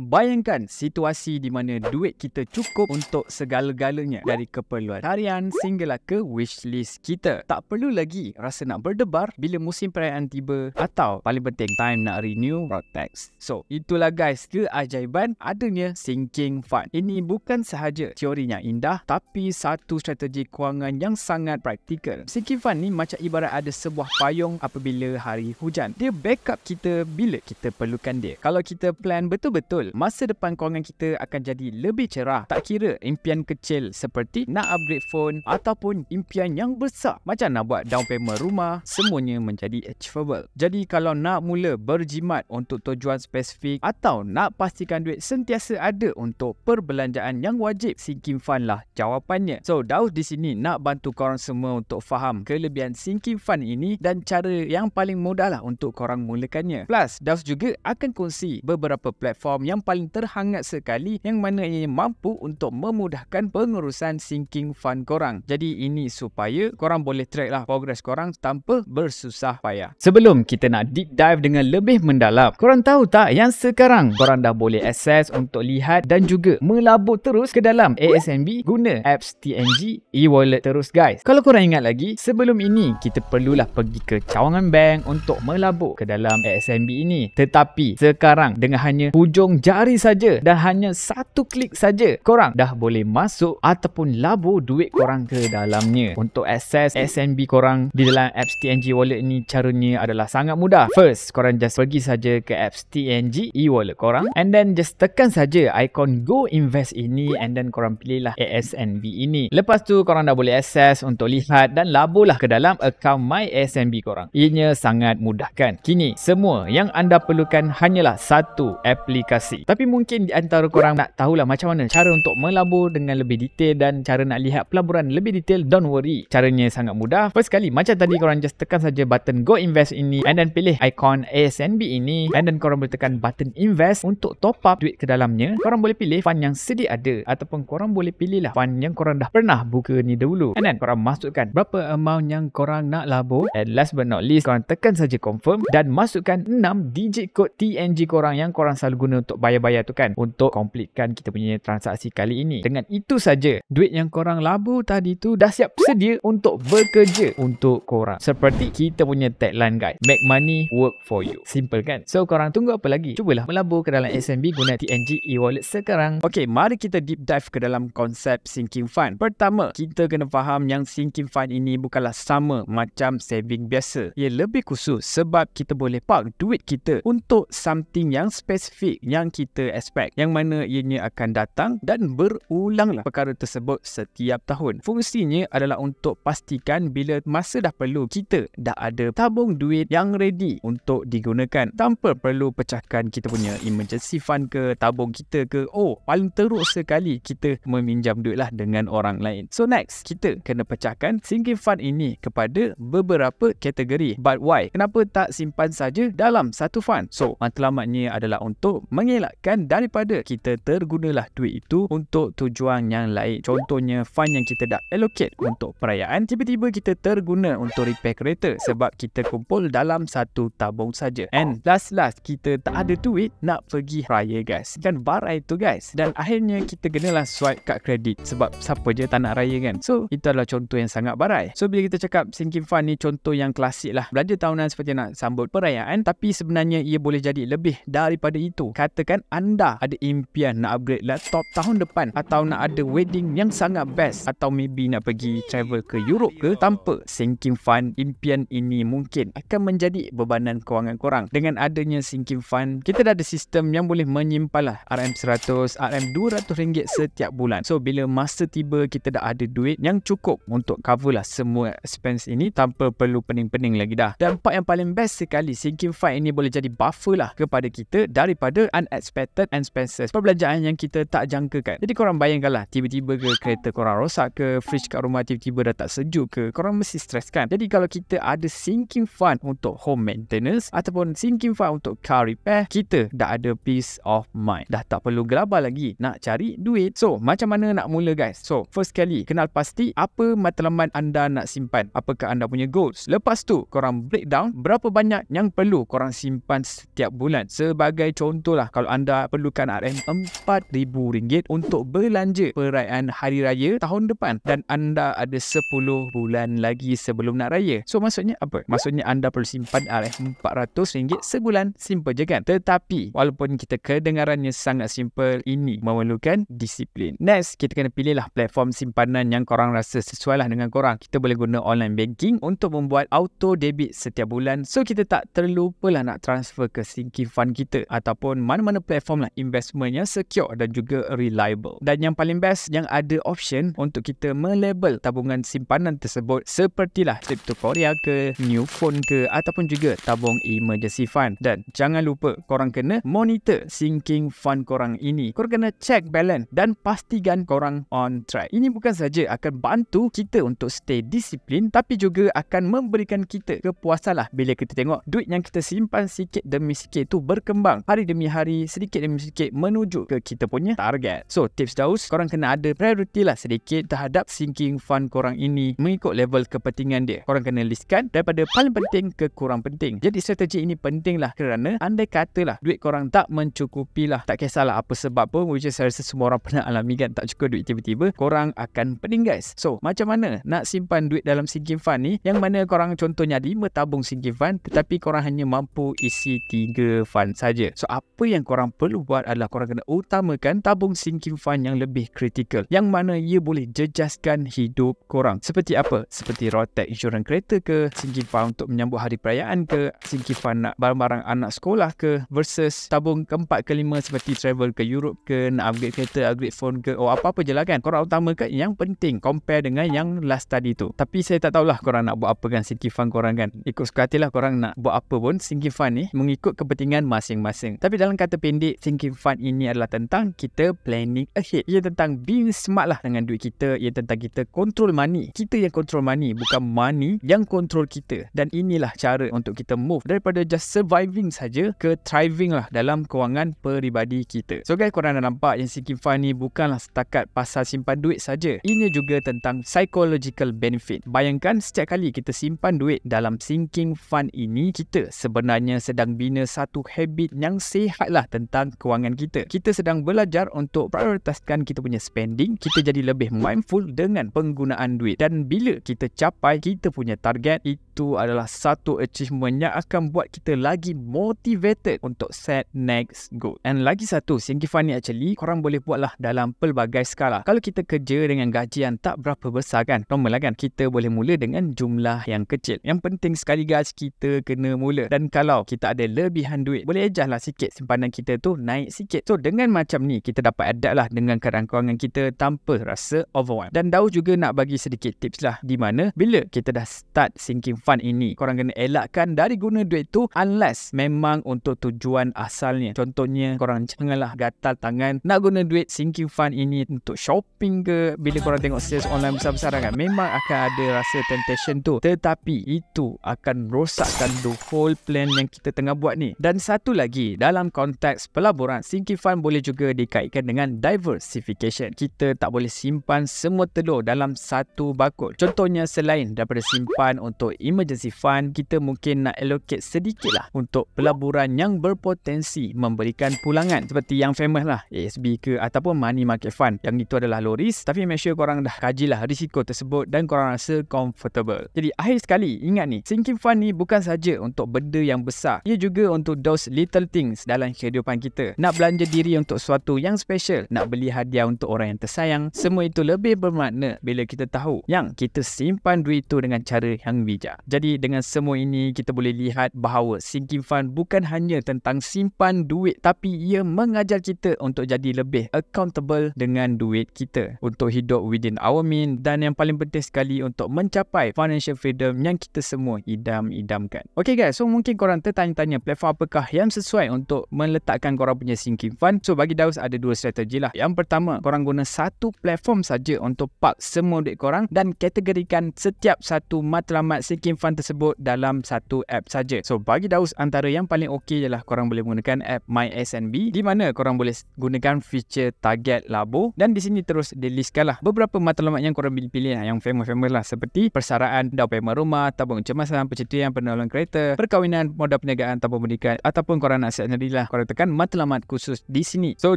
Bayangkan situasi di mana duit kita cukup untuk segala-galanya dari keperluan harian sehinggalah ke wishlist kita. Tak perlu lagi rasa nak berdebar bila musim perayaan tiba atau paling penting time nak renew Rotex. So, itulah guys keajaiban adanya sinking fund. Ini bukan sahaja teorinya indah tapi satu strategi kewangan yang sangat praktikal. Sinking fund ni macam ibarat ada sebuah payung apabila hari hujan. Dia backup kita bila kita perlukan dia. Kalau kita plan betul-betul betul, masa depan kewangan kita akan jadi lebih cerah. Tak kira impian kecil seperti nak upgrade phone ataupun impian yang besar macam nak buat down payment rumah, semuanya menjadi achievable. Jadi kalau nak mula berjimat untuk tujuan spesifik atau nak pastikan duit sentiasa ada untuk perbelanjaan yang wajib, Sinking Fund lah jawapannya. So, Daus di sini nak bantu korang semua untuk faham kelebihan Sinking Fund ini dan cara yang paling mudah lah untuk korang mulakannya. Plus, Daus juga akan kongsi beberapa platform yang yang paling terhangat sekali yang mana ia mampu untuk memudahkan pengurusan sinking fund korang. Jadi ini supaya korang boleh track lah progress korang tanpa bersusah payah. Sebelum kita nak deep dive dengan lebih mendalam, korang tahu tak yang sekarang korang dah boleh access untuk lihat dan juga melabur terus ke dalam ASMB guna apps TNG e-wallet terus guys. Kalau korang ingat lagi, sebelum ini kita perlulah pergi ke cawangan bank untuk melabur ke dalam ASMB ini. Tetapi sekarang dengan hanya hujung jari saja dan hanya satu klik saja korang dah boleh masuk ataupun labur duit korang ke dalamnya. Untuk akses SMB korang di dalam apps TNG Wallet ni caranya adalah sangat mudah. First, korang just pergi saja ke apps TNG e-wallet korang and then just tekan saja ikon Go Invest ini and then korang pilihlah ASNB ini. Lepas tu korang dah boleh akses untuk lihat dan laburlah ke dalam akaun My SMB korang. Ianya sangat mudah kan? Kini semua yang anda perlukan hanyalah satu aplikasi aplikasi. Tapi mungkin di antara korang nak tahulah macam mana cara untuk melabur dengan lebih detail dan cara nak lihat pelaburan lebih detail, don't worry. Caranya sangat mudah. First sekali, macam tadi korang just tekan saja button go invest ini and then pilih ikon ASNB ini and then korang boleh tekan button invest untuk top up duit ke dalamnya. Korang boleh pilih fund yang sedia ada ataupun korang boleh pilih lah fund yang korang dah pernah buka ni dahulu. And then korang masukkan berapa amount yang korang nak labur and last but not least korang tekan saja confirm dan masukkan 6 digit code TNG korang yang korang selalu guna untuk bayar-bayar tu kan untuk komplitkan kita punya transaksi kali ini. Dengan itu saja, duit yang korang labur tadi tu dah siap sedia untuk bekerja untuk korang. Seperti kita punya tagline guys, make money work for you. Simple kan? So korang tunggu apa lagi? Cubalah melabur ke dalam SMB guna TNG e-wallet sekarang. Okay, mari kita deep dive ke dalam konsep sinking fund. Pertama, kita kena faham yang sinking fund ini bukanlah sama macam saving biasa. Ia lebih khusus sebab kita boleh park duit kita untuk something yang spesifik yang kita expect yang mana ianya akan datang dan berulanglah perkara tersebut setiap tahun. Fungsinya adalah untuk pastikan bila masa dah perlu kita dah ada tabung duit yang ready untuk digunakan tanpa perlu pecahkan kita punya emergency fund ke tabung kita ke oh paling teruk sekali kita meminjam duit lah dengan orang lain. So next kita kena pecahkan sinking fund ini kepada beberapa kategori. But why? Kenapa tak simpan saja dalam satu fund? So matlamatnya adalah untuk mengelak elakkan daripada kita tergunalah duit itu untuk tujuan yang lain. Contohnya fund yang kita dah allocate untuk perayaan tiba-tiba kita terguna untuk repair kereta sebab kita kumpul dalam satu tabung saja. And last last kita tak ada duit nak pergi raya guys. Kan barai tu guys. Dan akhirnya kita kenalah swipe kad kredit sebab siapa je tak nak raya kan. So itu adalah contoh yang sangat barai. So bila kita cakap sinking fund ni contoh yang klasik lah. Belanja tahunan seperti nak sambut perayaan tapi sebenarnya ia boleh jadi lebih daripada itu. kata. Usahakan anda ada impian nak upgrade laptop tahun depan atau nak ada wedding yang sangat best atau maybe nak pergi travel ke Europe ke tanpa sinking fund, impian ini mungkin akan menjadi bebanan kewangan korang. Dengan adanya sinking fund, kita dah ada sistem yang boleh menyimpan lah RM100, RM200 ringgit setiap bulan. So, bila masa tiba kita dah ada duit yang cukup untuk cover lah semua expense ini tanpa perlu pening-pening lagi dah. Dan part yang paling best sekali, sinking fund ini boleh jadi buffer lah kepada kita daripada an unexpected expenses Perbelanjaan yang kita tak jangkakan Jadi korang bayangkanlah Tiba-tiba ke kereta korang rosak ke Fridge kat rumah tiba-tiba dah tak sejuk ke Korang mesti stres kan Jadi kalau kita ada sinking fund untuk home maintenance Ataupun sinking fund untuk car repair Kita dah ada peace of mind Dah tak perlu gelabah lagi nak cari duit So macam mana nak mula guys So first kali kenal pasti apa matlamat anda nak simpan Apakah anda punya goals Lepas tu korang breakdown berapa banyak yang perlu korang simpan setiap bulan Sebagai contohlah kalau kalau anda perlukan RM4,000 untuk belanja perayaan hari raya tahun depan dan anda ada 10 bulan lagi sebelum nak raya. So maksudnya apa? Maksudnya anda perlu simpan RM400 sebulan. Simple je kan? Tetapi walaupun kita kedengarannya sangat simple, ini memerlukan disiplin. Next, kita kena pilihlah platform simpanan yang korang rasa sesuai lah dengan korang. Kita boleh guna online banking untuk membuat auto debit setiap bulan. So kita tak terlupalah nak transfer ke sinking fund kita ataupun mana-mana mana platform lah investmentnya secure dan juga reliable. Dan yang paling best, yang ada option untuk kita melabel tabungan simpanan tersebut sepertilah crypto Korea ke, new phone ke ataupun juga tabung emergency fund. Dan jangan lupa, korang kena monitor sinking fund korang ini. Korang kena check balance dan pastikan korang on track. Ini bukan saja akan bantu kita untuk stay disiplin tapi juga akan memberikan kita kepuasan lah bila kita tengok duit yang kita simpan sikit demi sikit tu berkembang hari demi hari sedikit demi sedikit menuju ke kita punya target. So tips Daus, korang kena ada priority lah sedikit terhadap sinking fund korang ini mengikut level kepentingan dia. Korang kena listkan daripada paling penting ke kurang penting. Jadi strategi ini penting lah kerana andai katalah duit korang tak mencukupi lah. Tak kisahlah apa sebab pun which is saya rasa semua orang pernah alami kan tak cukup duit tiba-tiba. Korang akan pening guys. So macam mana nak simpan duit dalam sinking fund ni yang mana korang contohnya 5 tabung sinking fund tetapi korang hanya mampu isi 3 fund saja. So apa yang korang perlu buat adalah korang kena utamakan tabung sinking fund yang lebih kritikal yang mana ia boleh jejaskan hidup korang. Seperti apa? Seperti rotek insurans kereta ke, sinking fund untuk menyambut hari perayaan ke, sinking fund nak barang-barang anak sekolah ke versus tabung keempat kelima seperti travel ke Europe ke, nak upgrade kereta, upgrade phone ke oh apa-apa je lah kan. Korang utamakan yang penting compare dengan yang last tadi tu. Tapi saya tak tahulah korang nak buat apa kan sinking fund korang kan. Ikut sekatilah korang nak buat apa pun sinking fund ni mengikut kepentingan masing-masing. Tapi dalam kata pendek thinking fund ini adalah tentang kita planning ahead. Ia tentang being smart lah dengan duit kita. Ia tentang kita control money. Kita yang control money bukan money yang control kita. Dan inilah cara untuk kita move daripada just surviving saja ke thriving lah dalam kewangan peribadi kita. So guys korang dah nampak yang thinking fund ni bukanlah setakat pasal simpan duit saja. Ini juga tentang psychological benefit. Bayangkan setiap kali kita simpan duit dalam thinking fund ini, kita sebenarnya sedang bina satu habit yang sehat lah tentang kewangan kita. Kita sedang belajar untuk prioritaskan kita punya spending, kita jadi lebih mindful dengan penggunaan duit. Dan bila kita capai kita punya target, itu adalah satu achievement yang akan buat kita lagi motivated untuk set next goal. And lagi satu, Singki Fun ni actually, korang boleh buatlah dalam pelbagai skala. Kalau kita kerja dengan gaji yang tak berapa besar kan, normal lah kan, kita boleh mula dengan jumlah yang kecil. Yang penting sekali guys, kita kena mula. Dan kalau kita ada lebihan duit, boleh ejahlah sikit simpanan kita kita tu naik sikit. So dengan macam ni kita dapat adapt lah dengan keadaan kewangan kita tanpa rasa overwhelm. Dan Dau juga nak bagi sedikit tips lah di mana bila kita dah start sinking fund ini korang kena elakkan dari guna duit tu unless memang untuk tujuan asalnya. Contohnya korang janganlah gatal tangan nak guna duit sinking fund ini untuk shopping ke bila korang tengok sales online besar-besar kan memang akan ada rasa temptation tu tetapi itu akan rosakkan the whole plan yang kita tengah buat ni dan satu lagi dalam konteks konteks pelaburan, sinking fund boleh juga dikaitkan dengan diversification. Kita tak boleh simpan semua telur dalam satu bakul. Contohnya selain daripada simpan untuk emergency fund, kita mungkin nak allocate sedikit lah untuk pelaburan yang berpotensi memberikan pulangan seperti yang famous lah ASB ke ataupun money market fund yang itu adalah low risk tapi make sure korang dah kajilah risiko tersebut dan korang rasa comfortable. Jadi akhir sekali ingat ni sinking fund ni bukan saja untuk benda yang besar ia juga untuk those little things dalam hidup kehidupan kita. Nak belanja diri untuk sesuatu yang special, nak beli hadiah untuk orang yang tersayang, semua itu lebih bermakna bila kita tahu yang kita simpan duit itu dengan cara yang bijak. Jadi dengan semua ini kita boleh lihat bahawa sinking fund bukan hanya tentang simpan duit tapi ia mengajar kita untuk jadi lebih accountable dengan duit kita untuk hidup within our mean dan yang paling penting sekali untuk mencapai financial freedom yang kita semua idam-idamkan. Okay guys, so mungkin korang tertanya-tanya platform apakah yang sesuai untuk meletakkan letakkan korang punya sinking fund. So bagi Daus ada dua strategi lah. Yang pertama, korang guna satu platform saja untuk park semua duit korang dan kategorikan setiap satu matlamat sinking fund tersebut dalam satu app saja. So bagi Daus antara yang paling okey ialah korang boleh menggunakan app MySNB di mana korang boleh gunakan feature target labo dan di sini terus diliskan lah beberapa matlamat yang korang boleh pilih lah yang famous-famous lah seperti persaraan down payment rumah, tabung cemasan, percutian, penolong kereta, perkahwinan, modal perniagaan, tabung pendidikan ataupun lah. korang nak set sendirilah korang tekan matlamat khusus di sini. So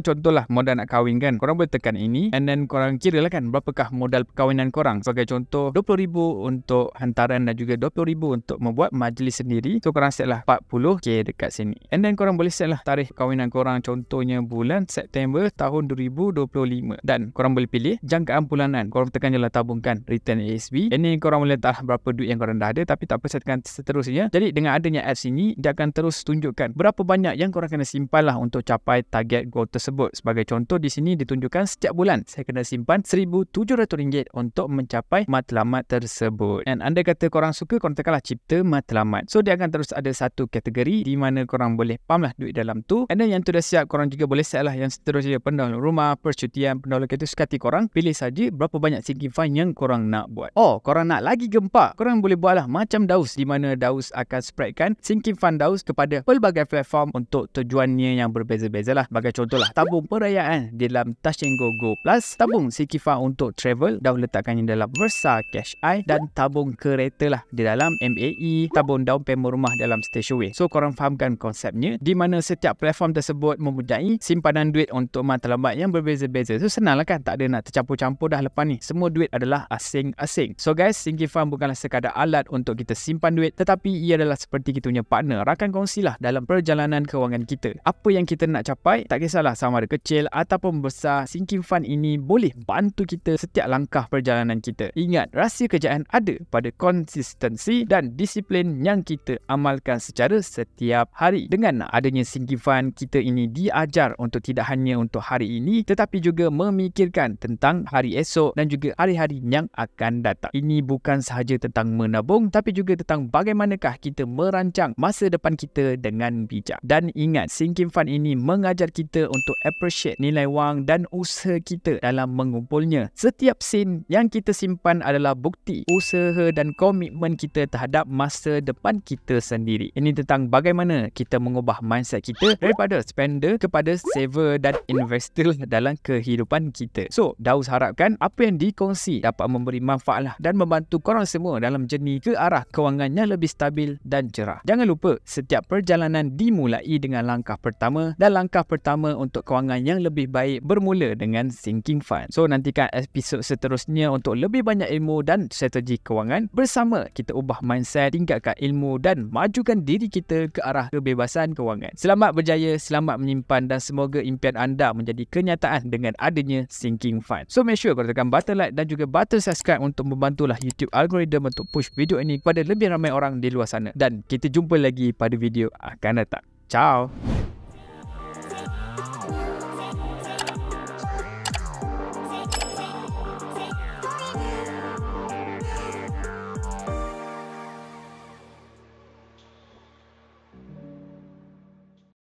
contohlah modal nak kahwin kan. Korang boleh tekan ini and then korang kira lah kan berapakah modal perkahwinan korang. Sebagai contoh RM20,000 untuk hantaran dan juga RM20,000 untuk membuat majlis sendiri. So korang set lah 40k dekat sini. And then korang boleh set lah tarikh perkahwinan korang contohnya bulan September tahun 2025. Dan korang boleh pilih jangkaan bulanan. Korang tekan je lah tabungkan return ASB. Then korang boleh letak berapa duit yang korang dah ada tapi tak apa setkan seterusnya. Jadi dengan adanya apps ini dia akan terus tunjukkan berapa banyak yang korang kena simpan simpan lah untuk capai target goal tersebut. Sebagai contoh di sini ditunjukkan setiap bulan saya kena simpan RM1,700 untuk mencapai matlamat tersebut. Dan anda kata korang suka, korang tekanlah cipta matlamat. So dia akan terus ada satu kategori di mana korang boleh pump lah duit dalam tu. And then yang tu dah siap, korang juga boleh set lah yang seterusnya pendahuluan rumah, percutian, pendahuluan kereta sekati hati korang. Pilih saja berapa banyak sinking fund yang korang nak buat. Oh, korang nak lagi gempa. korang boleh buat lah macam DAUS di mana DAUS akan spreadkan sinking fund DAUS kepada pelbagai platform untuk tujuan dunia yang berbeza-beza lah. Bagai contoh lah, tabung perayaan di dalam Touch Go Go Plus, tabung Sikifa untuk travel dah letakkannya dalam Versa Cash Eye dan tabung kereta lah di dalam MAE, tabung down payment rumah dalam Stashaway. So korang fahamkan konsepnya di mana setiap platform tersebut mempunyai simpanan duit untuk mata matlamat yang berbeza-beza. So senang lah kan, tak ada nak tercampur-campur dah lepas ni. Semua duit adalah asing-asing. So guys, Sikifa bukanlah sekadar alat untuk kita simpan duit tetapi ia adalah seperti kita punya partner, rakan kongsi lah dalam perjalanan kewangan kita apa yang kita nak capai tak kisahlah sama ada kecil ataupun besar sinking fund ini boleh bantu kita setiap langkah perjalanan kita ingat rahsia kejayaan ada pada konsistensi dan disiplin yang kita amalkan secara setiap hari dengan adanya sinking fund kita ini diajar untuk tidak hanya untuk hari ini tetapi juga memikirkan tentang hari esok dan juga hari-hari yang akan datang ini bukan sahaja tentang menabung tapi juga tentang bagaimanakah kita merancang masa depan kita dengan bijak dan ingat sinking Kim Fund ini mengajar kita untuk appreciate nilai wang dan usaha kita dalam mengumpulnya. Setiap sen yang kita simpan adalah bukti usaha dan komitmen kita terhadap masa depan kita sendiri. Ini tentang bagaimana kita mengubah mindset kita daripada spender kepada saver dan investor dalam kehidupan kita. So, Daus harapkan apa yang dikongsi dapat memberi manfaat lah dan membantu korang semua dalam jenis ke arah kewangannya lebih stabil dan cerah. Jangan lupa, setiap perjalanan dimulai dengan langkah langkah pertama dan langkah pertama untuk kewangan yang lebih baik bermula dengan sinking fund. So nantikan episod seterusnya untuk lebih banyak ilmu dan strategi kewangan. Bersama kita ubah mindset, tingkatkan ilmu dan majukan diri kita ke arah kebebasan kewangan. Selamat berjaya, selamat menyimpan dan semoga impian anda menjadi kenyataan dengan adanya sinking fund. So make sure korang tekan button like dan juga button subscribe untuk membantulah YouTube algoritma untuk push video ini kepada lebih ramai orang di luar sana. Dan kita jumpa lagi pada video akan datang. Ciao!